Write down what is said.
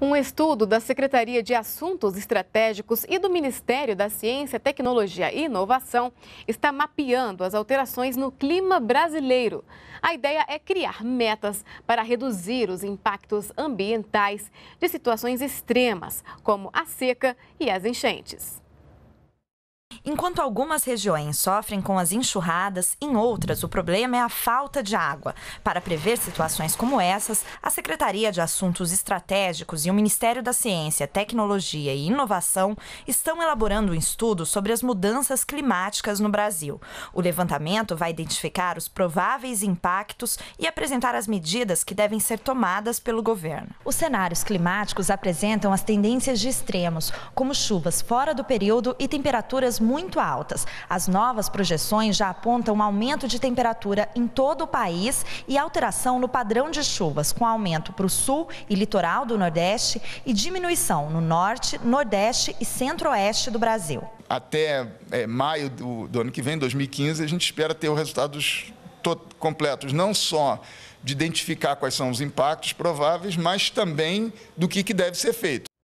Um estudo da Secretaria de Assuntos Estratégicos e do Ministério da Ciência, Tecnologia e Inovação está mapeando as alterações no clima brasileiro. A ideia é criar metas para reduzir os impactos ambientais de situações extremas, como a seca e as enchentes. Enquanto algumas regiões sofrem com as enxurradas, em outras o problema é a falta de água. Para prever situações como essas, a Secretaria de Assuntos Estratégicos e o Ministério da Ciência, Tecnologia e Inovação estão elaborando um estudo sobre as mudanças climáticas no Brasil. O levantamento vai identificar os prováveis impactos e apresentar as medidas que devem ser tomadas pelo governo. Os cenários climáticos apresentam as tendências de extremos, como chuvas fora do período e temperaturas muito altas. As novas projeções já apontam um aumento de temperatura em todo o país e alteração no padrão de chuvas, com aumento para o sul e litoral do Nordeste e diminuição no norte, nordeste e centro-oeste do Brasil. Até é, maio do, do ano que vem, 2015, a gente espera ter os resultados completos, não só de identificar quais são os impactos prováveis, mas também do que, que deve ser feito.